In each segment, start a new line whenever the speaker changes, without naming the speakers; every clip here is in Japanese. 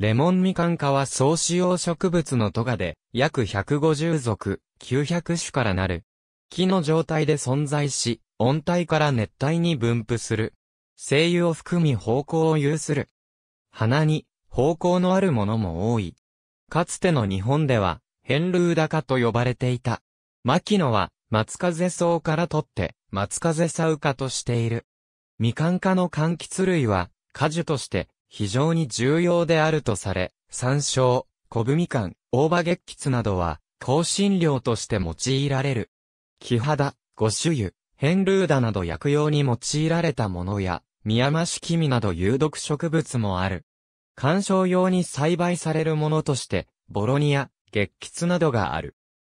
レモンミカン科は草子用植物のトガで、約150属、900種からなる。木の状態で存在し、温帯から熱帯に分布する。精油を含み方向を有する。花に、方向のあるものも多い。かつての日本では、ヘンルーダカと呼ばれていた。牧野は、松風草から取って、松風サウカとしている。みかん科の柑橘類は、果樹として、非常に重要であるとされ、山椒、小ぶみかん、大葉月橘などは、香辛料として用いられる。木肌、五種油、ヘンルーダなど薬用に用いられたものや、ミヤマシキミなど有毒植物もある。観賞用に栽培されるものとして、ボロニア、月橘などがある。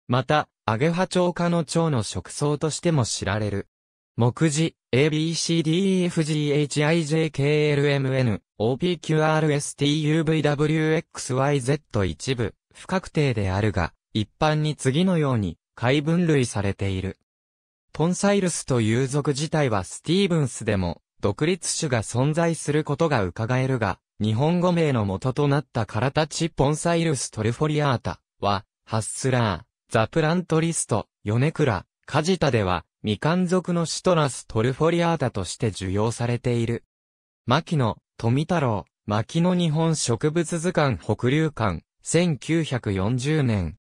また、アゲハチョウ科の蝶の食草としても知られる。木地、ABCDEFGHIJKLMN、OPQRSTUVWXYZ 一部、不確定であるが、一般に次のように、解分類されている。ポンサイルスという属自体はスティーブンスでも、独立種が存在することが伺えるが、日本語名の元となったカラタチポンサイルストルフォリアータは、ハッスラー、ザプラントリスト、ヨネクラ、カジタでは、未完族のシトラストルフォリアータとして受容されている。牧野、富太郎、牧野日本植物図鑑北流館、1940年。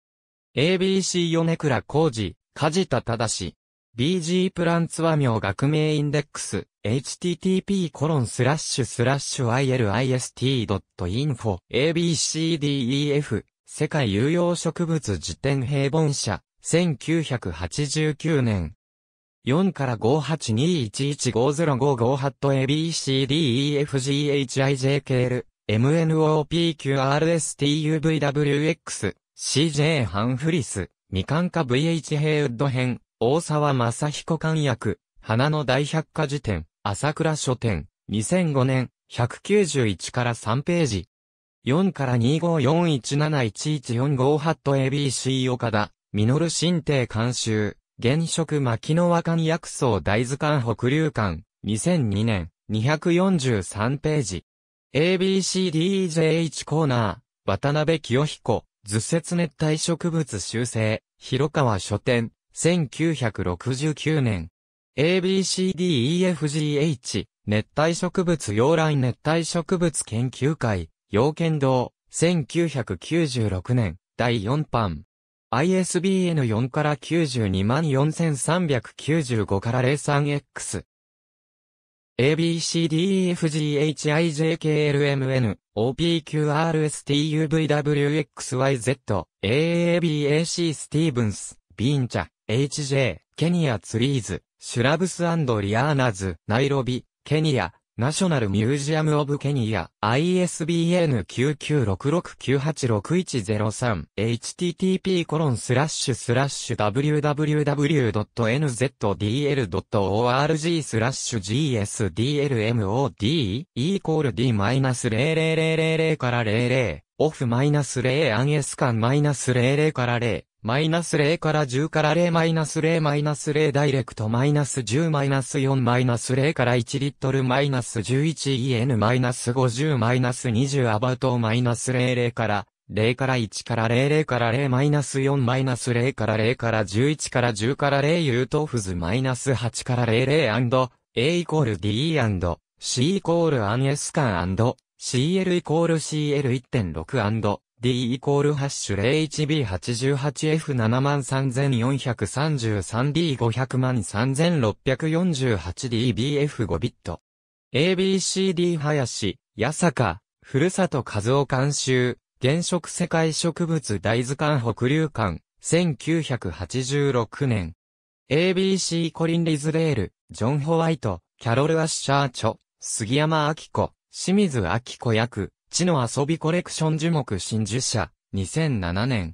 ABC 米倉浩二、梶田正。BG プランツ和名学名インデックス、http コロンスラッシュスラッシュ ilist.info abcdef 世界有用植物辞典平凡社1989年4から5821150558と ABCDEFGHIJKLMNOPQRSTUVWX CJ ハンフリス、未完化 VH ヘイウッド編、大沢正彦官役、花の大百科事典、朝倉書店、2005年、191から3ページ。4から2541711458と ABC 岡田、ミノル新帝監修。現職牧野若に薬草大図鑑北流館、2002年、243ページ。ABCDEJH コーナー、渡辺清彦、図説熱帯植物修正、広川書店、1969年。ABCDEFGH、熱帯植物洋来熱帯植物研究会、洋剣堂、1996年、第4版。ISBN4 から924,395から 03X。ABCDEFGHIJKLMN, OPQRSTUVWXYZ, AABAC スティーブンス、ビーンチャ、HJ、ケニアツリーズ、シュラブスリアーナズ、ナイロビ、ケニア、ナショナルミュージアムオブケニア、ISBN 9966986103、http コロンスラッシュスラッシュ www.nzdl.org スラッシュ gsdlmod イーコール d-0000 から00、オフマイナス -0 アンエス間 -00 から0、マイナス0から10から0マイナス0マイナス0ダイレクトマイナス10マイナス4マイナス0から1リットルマイナス 11EN マイナス50マイナス20アバウトマイナス00から0から1から00から0マイナス4マイナス0から0から11から10から0ユートフズマイナス8から00 A イコール D アンド C イコールアン S 間 a ン CL イコール CL1.6 D イコールハッシュ0 1 b 8 8 7 3 4 3 3 d 5 0 3 6 4 8 d b f 5ビット。ABCD 林、八坂、ふるさと和夫監修、原色世界植物大図鑑北流館、1986年。ABC コリン・リズレール、ジョン・ホワイト、キャロル・アッシャーチョ、杉山明子、清水明子役、地の遊びコレクション樹木新珠社、2007年。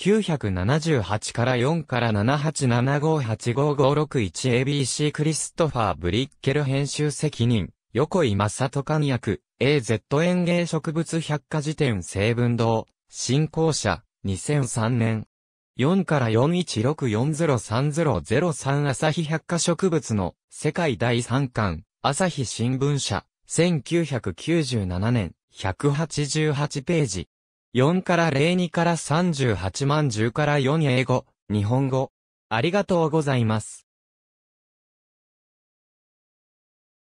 978から4から787585561 ABC クリストファー・ブリッケル編集責任、横井正人勘役、AZ 園芸植物百科事典成文堂、新校舎、2003年。4から416403003朝日百科植物の世界第3巻、朝日新聞社、1997年。188ページ。4から02から38万10から4英語、日本語。ありがとうございます。